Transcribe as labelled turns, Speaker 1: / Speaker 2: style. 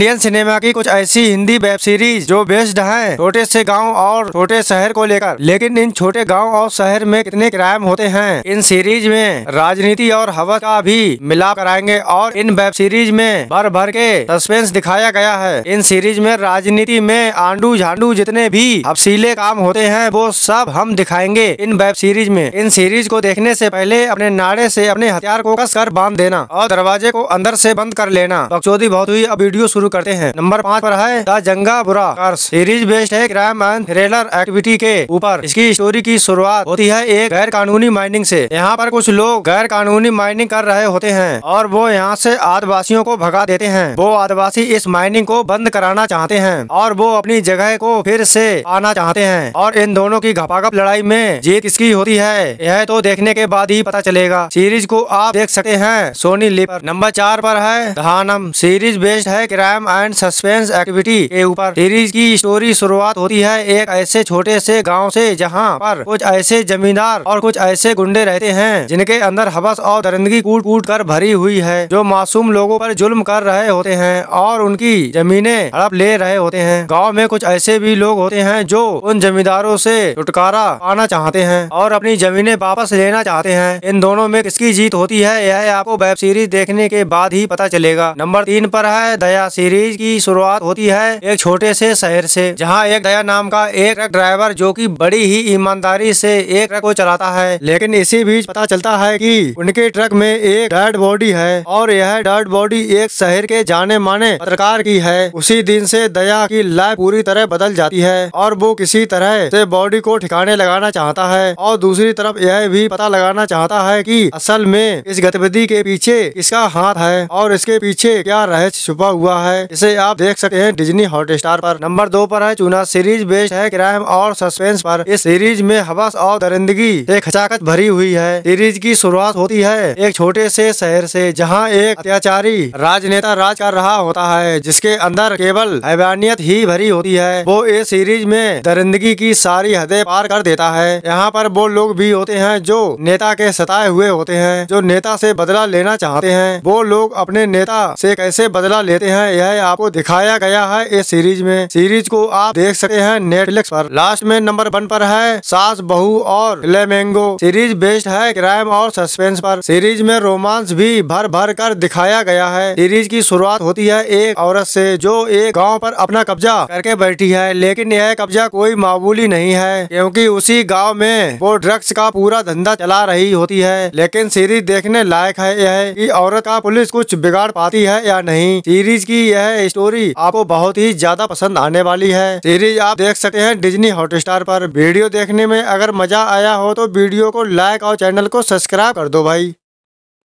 Speaker 1: Indian cinema की कुछ ऐसी हिंदी वेब सीरीज जो बेस्ड है छोटे से गांव और छोटे शहर को लेकर लेकिन इन छोटे गांव और शहर में कितने क्राइम होते हैं इन सीरीज में राजनीति और हवा का भी मिलाप कराएंगे और इन वेब सीरीज में भर भर के सस्पेंस दिखाया गया है इन सीरीज में राजनीति में आंडू झांडू जितने भी हफसीले काम होते हैं वो सब हम दिखाएंगे इन वेब सीरीज में इन सीरीज को देखने से पहले अपने नाड़े से अपने हथियार को कस कर बांध देना और दरवाजे को अंदर से बंद कर लेना चौधरी बहुत हुई अब वीडियो शुरू करते हैं नंबर पाँच पर है द जंगा बुरा कार्स सीरीज बेस्ड है क्राइम एंड थ्रिलर एक्टिविटी के ऊपर इसकी स्टोरी की शुरुआत होती है एक गैर कानूनी माइनिंग से यहाँ पर कुछ लोग गैर कानूनी माइनिंग कर रहे होते हैं और वो यहाँ से आदिवासियों को भगा देते हैं वो आदिवासी इस माइनिंग को बंद कराना चाहते हैं और वो अपनी जगह को फिर से आना चाहते हैं और इन दोनों की घपाघप लड़ाई में जीत किसकी होती है यह तो देखने के बाद ही पता चलेगा सीरीज को आप देख सकते हैं सोनी लिपर नंबर चार पर है धानम सीरीज बेस्ड है crime crime and suspense activity के ऊपर सीरीज की स्टोरी शुरुआत होती है एक ऐसे छोटे से गांव से जहां पर कुछ ऐसे जमींदार और कुछ ऐसे गुंडे रहते हैं जिनके अंदर हबस और दरंदगी कूट कूट कर भरी हुई है जो मासूम लोगों पर जुल्म कर रहे होते हैं और उनकी जमीने हड़प ले रहे होते हैं गाँव में कुछ ऐसे भी लोग होते हैं जो उन जमींदारों से छुटकारा पाना चाहते हैं और अपनी जमीने वापस लेना चाहते हैं इन दोनों में किसकी जीत होती है यह आपको वेब सीरीज देखने के बाद ही पता चलेगा नंबर तीन पर है दया सीरीज की शुरुआत होती है एक छोटे से शहर से जहां एक दया नाम का एक ट्रक ड्राइवर जो कि बड़ी ही ईमानदारी से एक ट्रक को चलाता है लेकिन इसी बीच पता चलता है कि उनके ट्रक में एक डेड बॉडी है और यह डेड बॉडी एक शहर के जाने माने पत्रकार की है उसी दिन से दया की लाइफ पूरी तरह बदल जाती है और वो किसी तरह से बॉडी को ठिकाने लगाना चाहता है और दूसरी तरफ यह भी पता लगाना चाहता है कि असल में इस गतिविधि के पीछे इसका हाथ है और इसके पीछे क्या रहस्य छुपा हुआ है है इसे आप देख सकते हैं डिजनी हॉटस्टार पर नंबर दो पर है चूना सीरीज बेस्ड है क्राइम और सस्पेंस पर इस सीरीज में हवस और दरिंदगी एक हचाकत भरी हुई है सीरीज की शुरुआत होती है एक छोटे से शहर से जहाँ एक अत्याचारी राजनेता राज कर रहा होता है जिसके अंदर केवल हैवानियत ही भरी होती है वो इस सीरीज में दरिंदगी की सारी हदें पार कर देता है यहाँ पर वो लोग भी होते हैं जो नेता के सताए हुए होते हैं जो नेता से बदला लेना चाहते हैं वो लोग अपने नेता से कैसे बदला लेते हैं यह आपको दिखाया गया है इस सीरीज में सीरीज को आप देख सकते हैं नेटफ्लिक्स पर लास्ट में नंबर वन पर है Saas Bahu Aur flamingo series based है क्राइम और सस्पेंस पर सीरीज में रोमांस भी भर भर कर दिखाया गया है सीरीज की शुरुआत होती है एक औरत से जो एक गांव पर अपना कब्जा करके बैठी है लेकिन यह कब्जा कोई मामूली नहीं है क्योंकि उसी गांव में वो ड्रग्स का पूरा धंधा चला रही होती है लेकिन सीरीज देखने लायक है यह कि औरत का पुलिस कुछ बिगाड़ पाती है या नहीं सीरीज की यह स्टोरी आपको बहुत ही ज्यादा पसंद आने वाली है सीरीज आप देख सकते हैं डिजनी हॉटस्टार पर वीडियो देखने में अगर मजा आया हो तो वीडियो को लाइक और चैनल को सब्सक्राइब कर दो भाई